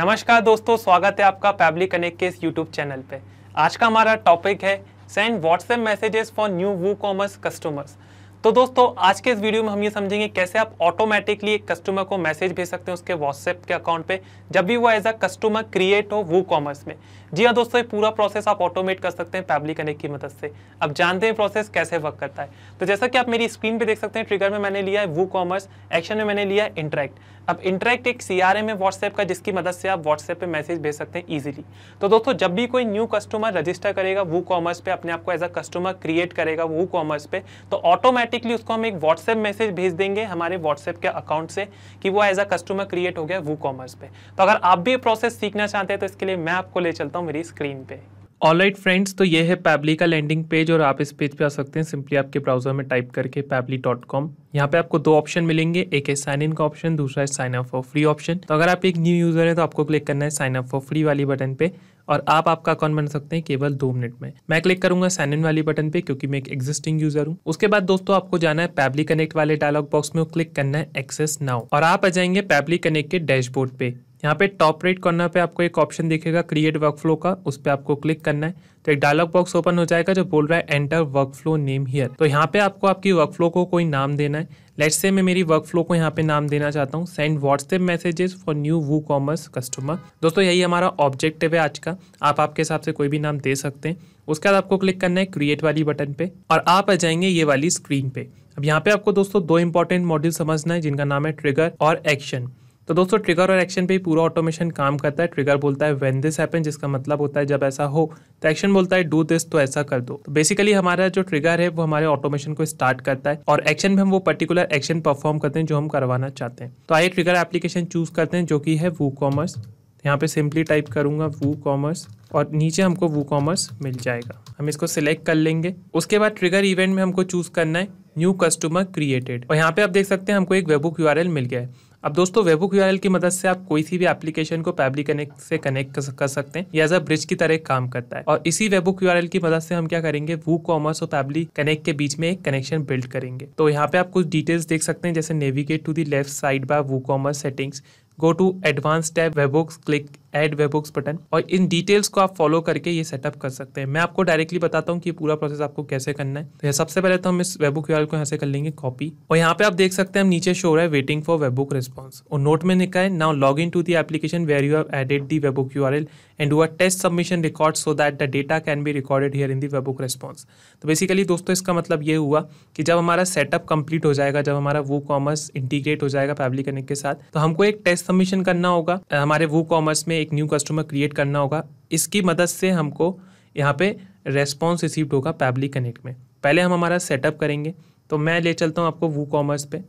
नमस्कार दोस्तों स्वागत है आपका पैबली कनेक्ट के इस यूट्यूब चैनल पे आज का हमारा टॉपिक है send WhatsApp messages for new WooCommerce customers तो दोस्तों आज के इस वीडियो में हम ये समझेंगे कैसे आप ऑटोमेटिकली एक कस्टमर को मैसेज भेज सकते हैं उसके व्हाट्सएप के अकाउंट पे जब भी वो एज अ कस्टमर क्रिएट हो वो कॉमर्स में जी हाँ दोस्तों ये पूरा प्रोसेस आप ऑटोमेट कर सकते हैं पैबली कनेक्ट की मदद से अब जानते हैं प्रोसेस कैसे वर्क करता है तो जैसा कि आप मेरी स्क्रीन पर देख सकते हैं ट्रिगर में मैंने लिया है वो कॉमर्स एक्शन में मैंने लिया है इंटरेक्ट अब इंटरेक्ट एक सी आर एम है व्हाट्सएप का जिसकी मदद से आप व्हाट्सएप पे मैसेज भेज सकते हैं इजीली तो दोस्तों जब भी कोई न्यू कस्टमर रजिस्टर करेगा वो कॉमर्स पे अपने आप को एज अ कस्टमर क्रिएट करेगा वो कॉमर्स पे तो ऑटोमेटिकली उसको हम एक व्हाट्सएप मैसेज भेज देंगे हमारे व्हाट्सएप के अकाउंट से कि वो एज अ कस्टमर क्रिएट हो गया वो कॉमर्स पे तो अगर आप भी प्रोसेस सीखना चाहते हैं तो इसके लिए मैं आपको ले चलता हूँ मेरी स्क्रीन पर ऑल राइट फ्रेंड्स तो ये है पैबली का लैंडिंग पेज और आप इस पेज पे आ सकते हैं सिंपली आपके ब्राउजर में टाइप करके पैबली डॉट कॉम यहाँ पे आपको दो ऑप्शन मिलेंगे एक है साइन इन का ऑप्शन दूसरा है sign up for free option तो अगर आप एक न्यू यूजर है तो आपको क्लिक करना है साइन अप फॉर फ्री वाली बटन पे और आप आपका अकाउंट बना सकते हैं केवल दो मिनट में मैं क्लिक करूंगा साइन इन वाली बटन पे क्योंकि मैं एक एग्जिस्टिंग यूजर हूँ उसके बाद दोस्तों आपको जाना है पैबली कनेक्ट वाले डायलॉग बॉक्स में क्लिक करना है एक्सेस नाउ और आप आ जाएंगे पैबली कनेक्ट के डैशबोर्ड पे यहाँ पे टॉप रेट कॉर्नर पे आपको एक ऑप्शन दिखेगा क्रिएट वर्कफ्लो का उस पर आपको क्लिक करना है तो एक डायलॉग बॉक्स ओपन हो जाएगा जो बोल रहा है एंटर वर्कफ्लो नेम हियर तो यहाँ पे आपको आपकी वर्कफ्लो को कोई नाम देना है लेट्स से मैं मेरी वर्कफ्लो को यहाँ पे नाम देना चाहता हूँ send WhatsApp messages for new WooCommerce customer दोस्तों यही हमारा ऑब्जेक्टिव है आज का आप आपके हिसाब से कोई भी नाम दे सकते हैं उसके बाद आपको क्लिक करना है क्रिएट वाली बटन पे और आप आ जाएंगे ये वाली स्क्रीन पे अब यहाँ पे आपको दोस्तों दो इंपॉर्टेंट मॉड्यूल समझना है जिनका नाम है ट्रिगर और एक्शन तो दोस्तों ट्रिगर और एक्शन पे ही पूरा ऑटोमेशन काम करता है ट्रिगर बोलता है वेन दिस हैपन जिसका मतलब होता है जब ऐसा हो तो एक्शन बोलता है डू दिस तो ऐसा कर दो तो बेसिकली हमारा जो ट्रिगर है वो हमारे ऑटोमेशन को स्टार्ट करता है और एक्शन में हम वो पर्टिकुलर एक्शन परफॉर्म करते हैं जो हम करवाना चाहते हैं तो आइए ट्रिगर एप्लीकेशन चूज करते हैं जो कि है वू कॉमर्स यहाँ पे सिंपली टाइप करूंगा वू कॉमर्स और नीचे हमको वू कॉमर्स मिल जाएगा हम इसको सिलेक्ट कर लेंगे उसके बाद ट्रिगर इवेंट में हमको चूज करना है न्यू कस्टमर क्रिएटेड और यहाँ पे आप देख सकते हैं हमको एक वेबुक यू मिल गया है अब दोस्तों वेबुक यू की मदद से आप कोई सी भी एप्लीकेशन को पैबली कनेक्ट से कनेक्ट कर सकते हैं ये एज अ ब्रिज की तरह काम करता है और इसी वेबुक यू की मदद से हम क्या करेंगे वो कॉमर्स और पैबली कनेक्ट के बीच में एक कनेक्शन बिल्ड करेंगे तो यहाँ पे आप कुछ डिटेल्स देख सकते हैं जैसे navigate to the left side by WooCommerce settings go to advance tab webhooks click add webhooks button और इन डिटेल्स को आप फॉलो करके ये सेटअप कर सकते हैं मैं आपको डायरेक्टली बताता हूँ कि पूरा प्रोसेस आपको कैसे करना है तो सबसे पहले तो हम इस वेबुक को यहाँ से कर लेंगे कॉपी और यहाँ पे आप देख सकते हैं हम नीचे शो रहा है वेटिंग फॉर वेबुक रिस्पॉन्स और नोट में लिखा है now log in to the application where you have added the webhook U R L and you test submission record so that the data can be recorded here in the webhook response तो basically दोस्तों इसका मतलब ये हुआ कि जब हमारा setup complete हो जाएगा जब हमारा वो कॉमर्स इंटीग्रेट हो जाएगा फैबली कनेक्ट के साथ तो हमको एक टेस्ट सबमिशन करना होगा हमारे वो कॉमर्स में हमें एक न्यू कस्टमर क्रिएट करना होगा इसकी मदद से हमको यहाँ पे रेस्पॉन्स रिसीव्ड होगा पैबली कनेक्ट में पहले हम हमारा सेटअप करेंगे तो मैं ले चलता हूँ आपको वू कॉमर्स पर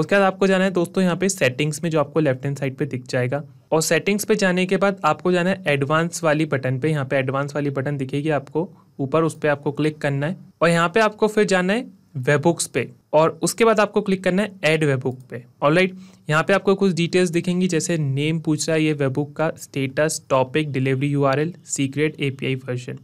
उसके बाद आपको जाना है दोस्तों यहाँ पे सेटिंग्स में जो आपको लेफ्ट हैंड साइड पे दिख जाएगा और सेटिंग्स पे जाने के बाद आपको जाना है एडवांस वाली बटन पे यहाँ पे एडवांस वाली बटन दिखेगी आपको ऊपर उस पर आपको क्लिक करना है और यहाँ पे आपको फिर जाना है वेबुक्स पे और उसके बाद आपको क्लिक करना है ऐड वेबुक पे ऑलराइट right, यहाँ पे आपको कुछ डिटेल्स दिखेंगी जैसे नेम पूछ रहा है ये वेबुक का status topic delivery URL secret API version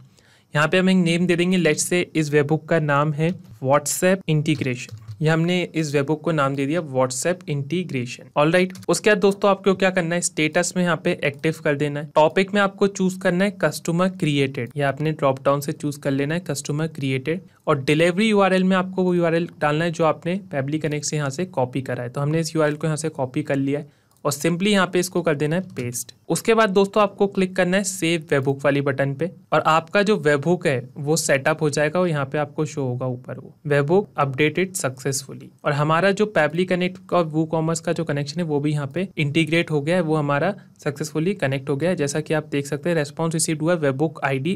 यहाँ पे हम एक नेम दे देंगे लेट्स से इस वेबुक का नाम है व्हाट्सएप इंटीग्रेशन ये हमने इस वेबुक को नाम दे दिया व्हाट्सएप इंटीग्रेशन ऑल राइट उसके बाद दोस्तों आपको क्या करना है स्टेटस में यहाँ पे एक्टिव कर देना है टॉपिक में आपको चूज करना है कस्टमर क्रिएटेड या आपने ड्रॉप डाउन से चूज कर लेना है कस्टमर क्रिएटेड और डिलीवरी यू में आपको वो यू डालना है जो आपने पेबली कनेक्ट से यहाँ से कॉपी करा है तो हमने इस यू को यहाँ से कॉपी कर लिया है और सिंपली यहाँ पे इसको कर देना है पेस्ट उसके बाद दोस्तों आपको क्लिक करना है सेव वेबुक वाली बटन पे और आपका जो वेबुक है वो सेटअप हो जाएगा और यहाँ पे आपको शो होगा ऊपर वो वेबुक अपडेटेड सक्सेसफुली और हमारा जो पैबली कनेक्ट और वू कॉमर्स का जो कनेक्शन है वो भी यहाँ पे इंटीग्रेट हो गया है वो हमारा सक्सेसफुली कनेक्ट हो गया है जैसा कि आप देख सकते हैं रेस्पॉन्स रिसीव हुआ वेबुक आई डी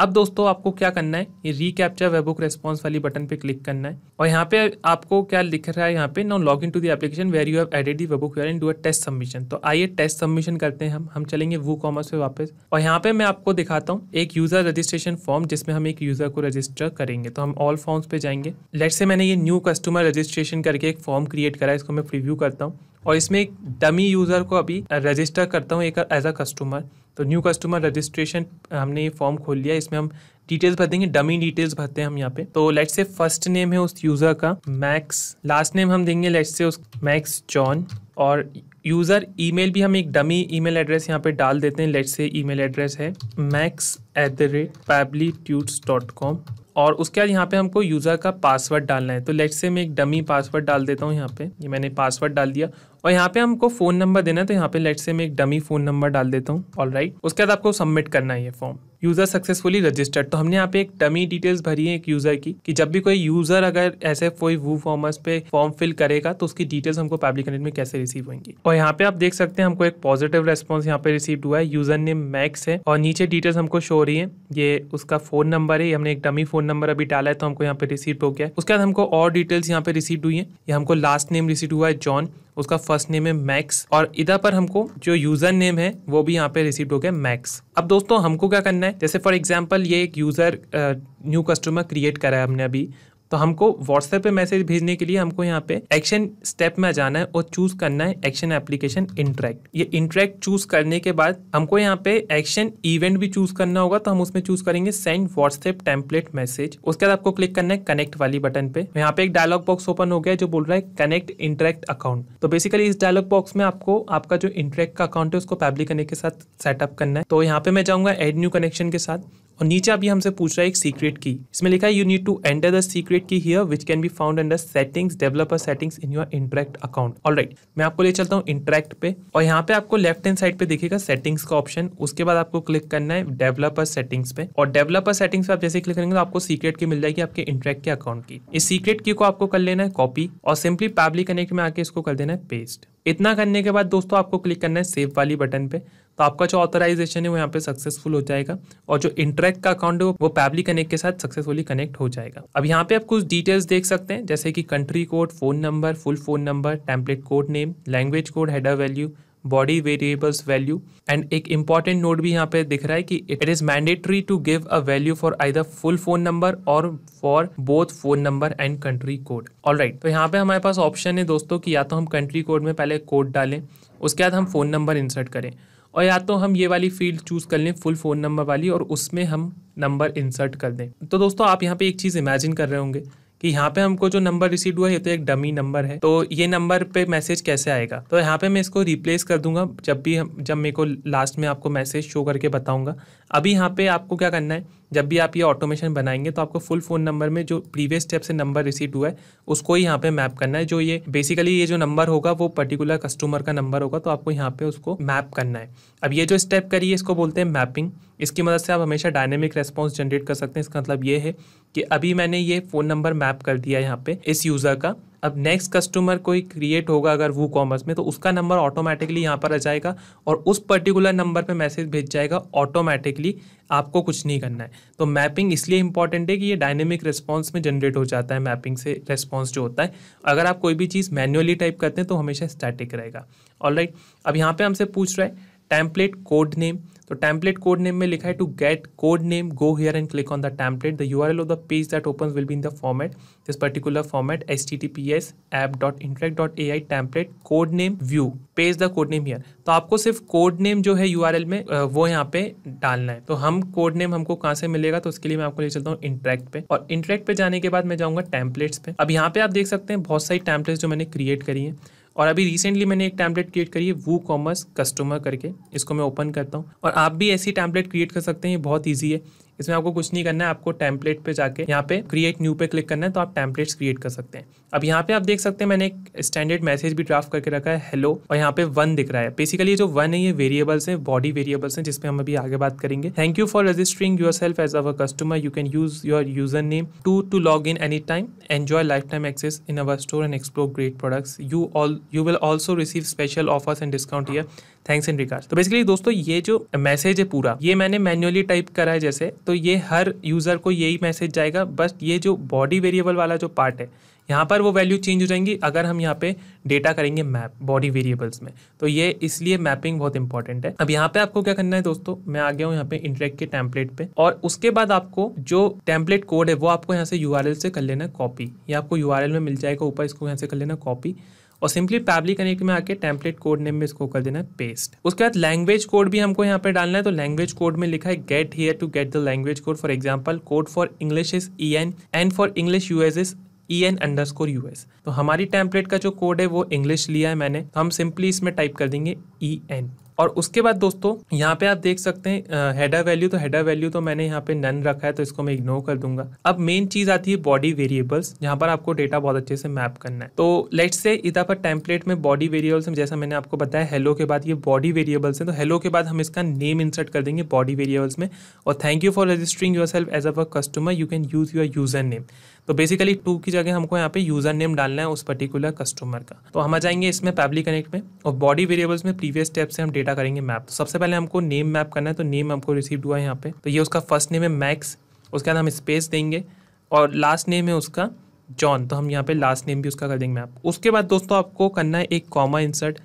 अब दोस्तों आपको क्या करना है ये रिकैप्चर वेबुक रेस्पॉन्स वाली बटन पे क्लिक करना है और यहाँ पे आपको क्या लिख रहा है यहाँ पे no log in to the application where you have added the webhook where can do a test submission तो आइए टेस्ट सबमिशन करते हैं हम हम चलेंगे वो कॉमर्स पे वापस और यहाँ पे मैं आपको दिखाता हूँ एक यूज़र रजिस्ट्रेशन फॉर्म जिसमें हम एक यूज़र को रजिस्टर करेंगे तो हम ऑल फॉर्म्स पे जाएंगे लेट से मैंने ये न्यू कस्टमर रजिस्ट्रेशन करके एक फॉर्म क्रिएट करा इसको मैं प्रिव्यू करता हूँ और इसमें एक डमी यूज़र को अभी रजिस्टर करता हूँ एक एज अ कस्टमर तो न्यू कस्टमर रजिस्ट्रेशन हमने ये फॉर्म खोल लिया इसमें हम डिटेल्स भर देंगे डमी डिटेल्स भरते हैं हम यहाँ पे तो लेट्स से फर्स्ट नेम है उस यूज़र का मैक्स लास्ट नेम हम देंगे लेट्स से उस मैक्स जॉन और यूज़र ईमेल भी हम एक डमी ईमेल एड्रेस यहाँ पे डाल देते हैं लेट से ईमेल एड्रेस है Max at the rate dot com और उसके बाद यहाँ पे हमको यूज़र का पासवर्ड डालना है तो लेट से मैं एक डमी पासवर्ड डाल देता हूँ यहाँ पे ये यह मैंने पासवर्ड डाल दिया और यहाँ पे हमको फ़ोन नंबर देना है तो यहाँ पे लेट से मैं एक डमी फ़ोन नंबर डाल देता हूँ ऑल राइट उसके बाद आपको सबमिट करना है ये फॉर्म यूज़र सक्सेसफुली रजिस्टर्ड तो हमने यहाँ पे एक डमी डिटेल्स भरी है एक यूज़र की कि जब भी कोई यूज़र अगर ऐसे कोई वू फॉर्मर्स पे फॉर्म फिल करेगा तो उसकी डिटेल्स हमको पब्लिक में कैसे रिसीव होंगी और यहाँ पे आप देख सकते हैं हमको एक पॉजिटिव रेस्पॉन्स यहाँ पे रिसीव हुआ है यूज़र नेम मैक्स है और नीचे डिटेल्स हमको शो रही है ये उसका फ़ोन नंबर है हमने एक डमी फ़ोन नंबर अभी डाला है तो हमको यहाँ पे रिसीव हो गया उसके बाद हमको और डिटेल्स यहाँ पे रिसीव हुई है ये हमको लास्ट नेम रिसीव हुआ है जॉन उसका फर्स्ट नेम है मैक्स और इधर पर हमको जो यूजर नेम है वो भी यहाँ पे रिसीव हो गया मैक्स अब दोस्तों हमको क्या करना है जैसे फॉर एग्जाम्पल ये एक यूजर न्यू कस्टमर क्रिएट करा है हमने अभी तो हमको व्हाट्सएप पे मैसेज भेजने के लिए हमको यहाँ पे एक्शन स्टेप में जाना है और चूज करना है एक्शन एप्लीकेशन इंटरेक्ट ये इंटरेक्ट चूज करने के बाद हमको यहाँ पे एक्शन इवेंट भी चूज करना होगा तो हम उसमें चूज करेंगे सेंड व्हाट्सएप टेम्पलेट मैसेज उसके बाद आपको क्लिक करना है कनेक्ट वाली बटन पे यहाँ पे एक डायलॉग बॉक्स ओपन हो गया जो बोल रहा है कनेक्ट इंटरेक्ट अकाउंट तो बेसिकली इस डायलॉग बॉक्स में आपको आपका जो इंटरेक्ट का अकाउंट है उसको पैब्लिक करने के साथ सेटअप करना है तो यहाँ पे मैं जाऊँगा एड न्यू कनेक्शन के साथ और नीचे अभी हमसे पूछ रहा है एक सीक्रेट की इसमें लिखा है you need to enter the secret key here which can be found under settings developer settings in your Interakt account all right मैं आपको ले चलता हूँ इंटरेक्ट पे और यहाँ पे आपको लेफ्ट हैंड साइड पे देखेगा सेटिंग्स का ऑप्शन उसके बाद आपको क्लिक करना है डेवलपर सेटिंग्स पे और डेवलपर सेटिंग्स पे आप जैसे क्लिक करेंगे तो आपको सीक्रेट की मिल जाएगी आपके इंटरेक्ट के अकाउंट की इस सीक्रेट की को आपको कर लेना है कॉपी और सिंपली पैबली कनेक्ट में आके इसको कर देना है पेस्ट इतना करने के बाद दोस्तों आपको क्लिक करना है सेव वाली बटन पे तो आपका जो ऑथराइजेशन है वो यहाँ पे सक्सेसफुल हो जाएगा और जो इंटरेक्ट का अकाउंट है वो पैबली कनेक्ट के साथ सक्सेसफुली कनेक्ट हो जाएगा अब यहाँ पे आप कुछ डिटेल्स देख सकते हैं जैसे कि country code phone number full phone number template code name language code header value body variables value and एक इंपॉर्टेंट नोट भी यहाँ पे दिख रहा है कि it is mandatory to give a value for either full phone number or for both phone number and country code all right तो यहाँ पे हमारे पास ऑप्शन है दोस्तों कि या तो हम कंट्री कोड में पहले कोड डालें उसके बाद हम फ़ोन नंबर इंसर्ट करें और या तो हम ये वाली फील्ड चूज़ कर लें फुल फ़ोन नंबर वाली और उसमें हम नंबर इंसर्ट कर दें तो दोस्तों आप यहाँ पे एक चीज़ इमेजिन कर रहे होंगे कि यहाँ पे हमको जो नंबर रिसीव हुआ है ये तो एक डमी नंबर है तो ये नंबर पे मैसेज कैसे आएगा तो यहाँ पे मैं इसको रिप्लेस कर दूंगा जब भी हम जब मेरे को लास्ट में आपको मैसेज शो करके बताऊंगा अभी यहाँ पे आपको क्या करना है जब भी आप ये ऑटोमेशन बनाएंगे तो आपको फुल फ़ोन नंबर में जो प्रीवियस स्टेप से नंबर रिसीव हुआ है उसको ही यहाँ पे मैप करना है जो ये बेसिकली ये जो नंबर होगा वो पर्टिकुलर कस्टमर का नंबर होगा तो आपको यहाँ पे उसको मैप करना है अब ये जो स्टेप करिए इसको बोलते हैं मैपिंग इसकी मदद से आप हमेशा डायनेमिक रेस्पॉन्स जनरेट कर सकते हैं इसका मतलब ये है कि अभी मैंने ये फ़ोन नंबर मैप कर दिया यहाँ पे इस यूज़र का अब नेक्स्ट कस्टमर कोई क्रिएट होगा अगर वो कॉमर्स में तो उसका नंबर ऑटोमेटिकली यहाँ पर आ जाएगा और उस पर्टिकुलर नंबर पे मैसेज भेज जाएगा ऑटोमेटिकली आपको कुछ नहीं करना है तो मैपिंग इसलिए इंपॉर्टेंट है कि ये डायनेमिक रिस्पॉन्स में जनरेट हो जाता है मैपिंग से रिस्पॉन्स जो होता है अगर आप कोई भी चीज़ मैन्युअली टाइप करते हैं तो हमेशा स्टैटिक रहेगा ऑल right, अब यहाँ पर हमसे पूछ रहा है टैंपलेट कोड नेम तो टैम्पलेट कोड नेम में लिखा है to get code name go here and click on the template the U R L of the page that open will be in the format this particular format H T T P S app dot Interakt dot A I template code name view page the code name here तो आपको सिर्फ code name जो है you R L में वो यहाँ पे डालना है तो हम कोड नेम हमको कहाँ से मिलेगा तो उसके लिए मैं आपको ले चलता हूँ इंटरेक्ट पे और इंटरेक्ट पे जाने के बाद मैं जाऊँगा टैम्पलेट्स पे अब यहाँ पे आप देख सकते हैं बहुत सारी टैम्पलेट्स जो मैंने क्रिएट करी हैं और अभी रिसेंटली मैंने एक टैम्पलेट क्रिएट करी है वो कॉमर्स कस्टमर करके इसको मैं ओपन करता हूँ और आप भी ऐसी टैम्पलेट क्रिएट कर सकते हैं ये बहुत ईजी है इसमें आपको कुछ नहीं करना है आपको टैंपलेट पे जाके यहाँ पे क्रिएट न्यू पे क्लिक करना है तो आप टैंपलेट्स क्रिएट कर सकते हैं अब यहाँ पे आप देख सकते हैं मैंने एक स्टैंडर्ड मैसेज भी ड्राफ्ट करके रखा है हेलो और यहाँ पे वन दिख रहा है बेसिकली जो वन है ये वेरिएबल्स हैं बॉडी वेरिएबल्स हैं जिसपे हम अभी आगे बात करेंगे thank you for registering yourself as our customer you can use your user name to to log in any time enjoy lifetime access in our store and explore great products you all you will also receive special offers and discount year thanks and regard तो basically दोस्तों ये जो message है पूरा ये मैंने manually type करा है जैसे तो ये हर यूजर को यही मैसेज जाएगा बस ये जो बॉडी वेरिएबल वाला जो पार्ट है यहाँ पर वो वैल्यू चेंज हो जाएंगी अगर हम यहाँ पे डेटा करेंगे मैप बॉडी वेरिएबल्स में तो ये इसलिए मैपिंग बहुत इंपॉर्टेंट है अब यहाँ पे आपको क्या करना है दोस्तों मैं आ गया हूँ यहाँ पे इंटरेक्ट के टैंपलेट पे और उसके बाद आपको जो टैंपलेट कोड है वो आपको यहाँ से यू से कर लेना कॉपी ये आपको यू में मिल जाएगा ऊपर इसको यहाँ से कर लेना कॉपी और सिंपली पैबली कनेक्ट में आके टेम्पलेट कोड नेम में इसको कर देना है पेस्ट उसके बाद लैंग्वेज कोड भी हमको यहाँ पे डालना है तो लैंग्वेज कोड में लिखा है get here to get the language code for example code for English is E N and for English U S is E N underscore U S तो हमारी टेम्पलेट का जो कोड है वो English लिया है मैंने तो हम सिंपली इसमें टाइप कर देंगे ई e एन और उसके बाद दोस्तों यहाँ पे आप देख सकते हैं हेडर वैल्यू तो हेडर वैल्यू तो मैंने यहाँ पे नन रखा है तो इसको मैं इग्नोर कर दूंगा अब मेन चीज आती है बॉडी वेरिएबल्स यहाँ पर आपको डेटा बहुत अच्छे से मैप करना है तो लेट से इधर पर टेम्पलेट में बॉडी वेरिएबल्स जैसा मैंने आपको बताया हेलो के बाद ये बॉडी वेरिएबल्स है तो हेलो के बाद हम इसका नेम इंसर्ट कर देंगे बॉडी वेरिएबल्स में और thank you for registering yourself as a customer you can use your user name तो बेसिकली टू की जगह हमको यहाँ पे यूजर नेम डालना है उस पर्टिकुलर कस्टमर का तो हम आ जाएंगे इसमें पैबली कनेक्ट में और बॉडी वेरिएबल्स में प्रीवियस स्टेप से हम डेटा डेटा करेंगे मैप तो सबसे पहले हमको नेम मैप करना है तो नेम हमको रिसीव हुआ है यहाँ पे तो ये उसका फर्स्ट नेम है मैक्स उसके बाद हम स्पेस देंगे और लास्ट नेम है उसका जॉन तो हम यहाँ पे लास्ट नेम भी उसका कर देंगे मैप उसके बाद दोस्तों आपको करना है एक कॉमा इंसर्ट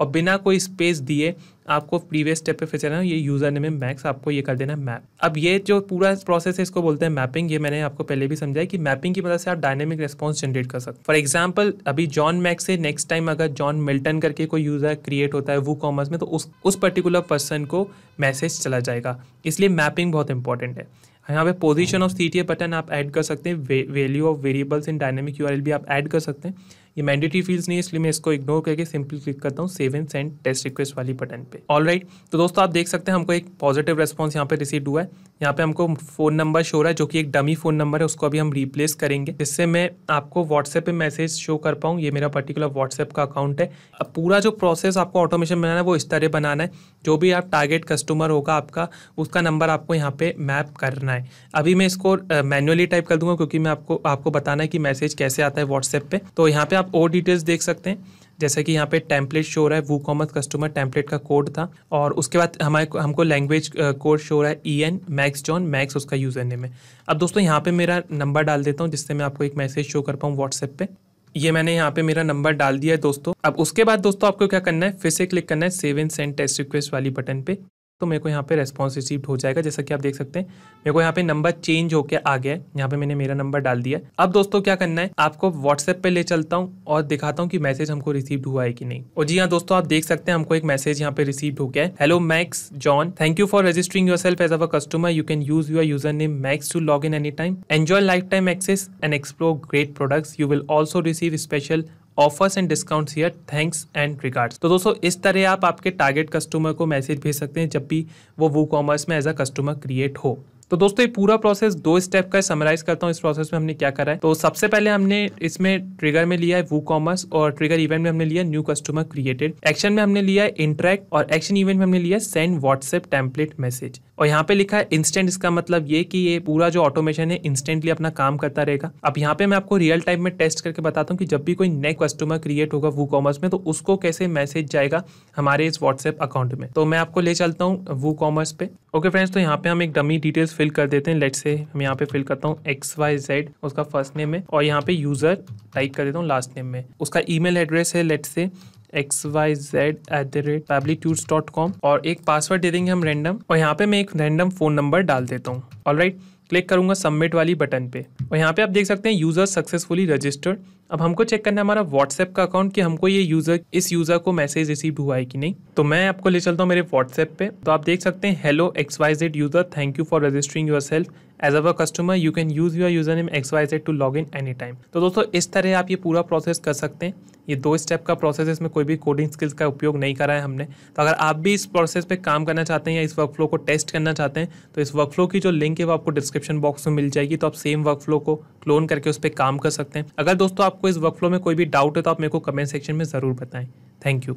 और बिना कोई स्पेस दिए आपको प्रीवियस स्टेप पे फिर से ये यूज़र नेम मैक्स आपको ये कर देना है मैप अब ये जो पूरा प्रोसेस है इसको बोलते हैं मैपिंग ये मैंने आपको पहले भी समझाया कि मैपिंग की मदद मतलब से आप डायनेमिक रेस्पॉन्स जनरेट कर सकते फॉर एग्जाम्पल अभी जॉन मैक्स से नेक्स्ट टाइम अगर जॉन मिल्टन करके कोई यूज़र क्रिएट होता है वो कॉमर्स में तो उस उस पर्टिकुलर पर्सन को मैसेज चला जाएगा इसलिए मैपिंग बहुत इंपॉर्टेंट है यहाँ पे पोजीशन ऑफ सी बटन आप ऐड कर सकते हैं value of variables in dynamic you भी आप ऐड कर सकते हैं ये मैंडेटरी फील्स नहीं है इसलिए मैं इसको इग्नोर करके सिंपली क्लिक करता हूँ seven and send test request वाली बटन पे ऑल right, तो दोस्तों आप देख सकते हैं हमको एक पॉजिटिव रेस्पॉन्स यहाँ पे रिसीव हुआ है यहाँ पे हमको फ़ोन नंबर शो रहा है जो कि एक डमी फ़ोन नंबर है उसको अभी हम रिप्लेस करेंगे जिससे मैं आपको व्हाट्सएप पे मैसेज शो कर पाऊँ ये मेरा पर्टिकुलर व्हाट्सएप का अकाउंट है अब पूरा जो प्रोसेस आपको ऑटोमेशन बनाना है वो इस तरह बनाना है जो भी आप टारगेट कस्टमर होगा आपका उसका नंबर आपको यहाँ पर मैप करना है अभी मैं इसको मैनुअली टाइप कर दूंगा क्योंकि मैं आपको आपको बताना है कि मैसेज कैसे आता है व्हाट्सएप पर तो यहाँ पर आप और डिटेल्स देख सकते हैं जैसे कि यहाँ पे टैंपलेट शो रहा है वो कॉमर्स कस्टमर टैंपलेट का कोड था और उसके बाद हमारे हमको लैंग्वेज कोड शो रहा है E N Max John Max उसका यूज़र नेम है अब दोस्तों यहाँ पे मेरा नंबर डाल देता हूँ जिससे मैं आपको एक मैसेज शो कर पाऊँ व्हाट्सएप पे ये मैंने यहाँ पे मेरा नंबर डाल दिया है दोस्तों अब उसके बाद दोस्तों आपको क्या करना है फिर से क्लिक करना है seven sent send test request वाली बटन पे तो मेरे को यहाँ पे रेस्पॉन्स रिसीव्ड हो जाएगा जैसा कि आप देख सकते हैं मेरे को यहाँ पे नंबर चेंज होकर आ गया है यहाँ पे मैंने मेरा नंबर डाल दिया अब दोस्तों क्या करना है आपको व्हाट्सएप पे ले चलता हूँ और दिखाता हूँ कि मैसेज हमको रिसीव्ड हुआ है कि नहीं और जी हाँ दोस्तों आप देख सकते हैं हमको एक मैसेज यहाँ पे रिसीव्ड हो गया है hello Max John thank you for registering your as our customer you can use your user username Max to log in any time enjoy lifetime access and explore great products you will also receive special offers and discounts here thanks and regards तो दोस्तों इस तरह आप आपके target customer को message भेज सकते हैं जब भी वो वो कॉमर्स में एज अ कस्टमर क्रिएट हो तो दोस्तों ये पूरा प्रोसेस दो स्टेप का समराइज करता हूँ इस प्रोसेस में हमने क्या करा है तो सबसे पहले हमने इसमें ट्रिगर में लिया है वू कॉमर्स और ट्रिगर इवेंट में हमने लिया न्यू कस्टमर क्रिएटेड एक्शन में हमने लिया है इंटरेक्ट और एक्शन इवेंट में हमने लिया सेंड व्हाट्सएप टेम्पलेट मैसेज और यहाँ पे लिखा है इंस्टेंट इसका मतलब ये कि ये पूरा जो ऑटोमेशन है इंस्टेंटली अपना काम करता रहेगा अब यहाँ पे मैं आपको रियल टाइम में टेस्ट करके बताता हूँ कि जब भी कोई नए कस्टमर क्रिएट होगा वो कॉमर्स में तो उसको कैसे मैसेज जाएगा हमारे इस व्हाट्सएप अकाउंट में तो मैं आपको ले चलता हूँ वो कॉमर्स पे ओके फ्रेंड्स तो यहाँ पे हम एक डमी डिटेल्स फिल कर देते हैं लेट से मैं यहाँ पे फिल करता हूँ एक्स वाई जेड उसका फर्स्ट नेम है और यहाँ पे यूजर टाइप कर देता हूँ लास्ट नेम में उसका ईमेल एड्रेस है let say X Y Z at the rate Pabbly tours dot com और एक पासवर्ड दे देंगे हम रैंडम और यहाँ पे मैं एक रैंडम फ़ोन नंबर डाल देता हूँ ऑल राइट क्लिक करूँगा सबमिट वाली बटन पे और यहाँ पे आप देख सकते हैं यूज़र सक्सेसफुली रजिस्टर्ड अब हमको चेक करना है हमारा व्हाट्सएप का अकाउंट कि हमको ये यूज़र इस यूज़र को मैसेज रिसीव हुआ है कि नहीं तो मैं आपको ले चलता हूँ मेरे व्हाट्सएप पे तो आप देख सकते हैं hello X Y Z user thank you for registering yourself as our customer you can use your username X Y Z to log in any time तो दोस्तों इस तरह आप ये पूरा प्रोसेस कर सकते हैं ये दो स्टेप का प्रोसेस है इसमें कोई भी कोडिंग स्किल्स का उपयोग नहीं करा है हमने तो अगर आप भी इस प्रोसेस पे काम करना चाहते हैं या इस फ्लो को टेस्ट करना चाहते हैं तो इस फ्लो की जो लिंक है वो आपको डिस्क्रिप्शन बॉक्स में मिल जाएगी तो आप सेम वर्कफ्लो को क्लोन करके उस पर काम कर सकते हैं अगर दोस्तों आपको इस फ्लो में कोई भी डाउट है तो आप मेरे को कमेंट सेक्शन में ज़रूर बताएं थैंक यू